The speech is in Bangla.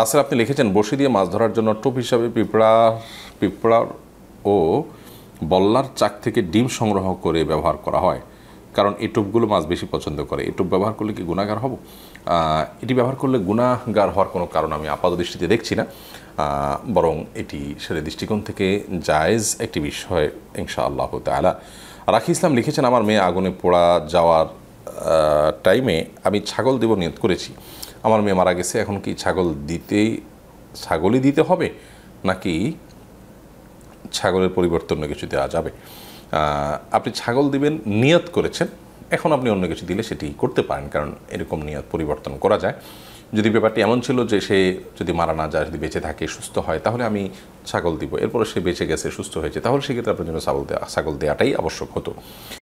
রাসেল আপনি লিখেছেন বসে দিয়ে মাছ ধরার জন্য টোপ হিসাবে পিঁপড়া পিঁপড়ার ও বল্লার চাক থেকে ডিম সংগ্রহ করে ব্যবহার করা হয় কারণ এই টোপগুলো মাছ বেশি পছন্দ করে এই টোপ ব্যবহার করলে কি গুণাগার হব এটি ব্যবহার করলে গুণাগার হওয়ার কোনো কারণ আমি আপাত দৃষ্টিতে দেখছি না বরং এটি সেরে দৃষ্টিকোণ থেকে জায়েজ একটি বিষয় ইনশা আল্লাহ তালা রাখি ইসলাম লিখেছেন আমার মেয়ে আগুনে পোড়া যাওয়ার টাইমে আমি ছাগল দেব নিয়ত করেছি আমার মেয়ে মারা গেছে এখন কি ছাগল দিতেই ছাগলই দিতে হবে নাকি ছাগলের পরিবর্তন কিছু দেওয়া যাবে আপনি ছাগল দিবেন নিয়ত করেছেন এখন আপনি অন্য কিছু দিলে সেটি করতে পারেন কারণ এরকম নিয়ত পরিবর্তন করা যায় যদি ব্যাপারটি এমন ছিল যে সে যদি মারা না যায় যদি বেঁচে থাকে সুস্থ হয় তাহলে আমি ছাগল দিব এরপরে সে বেঁচে গেছে সুস্থ হয়েছে তাহলে সেক্ষেত্রে আপনার জন্য ছাগল দেওয়া ছাগল দেওয়াটাই আবশ্যক হতো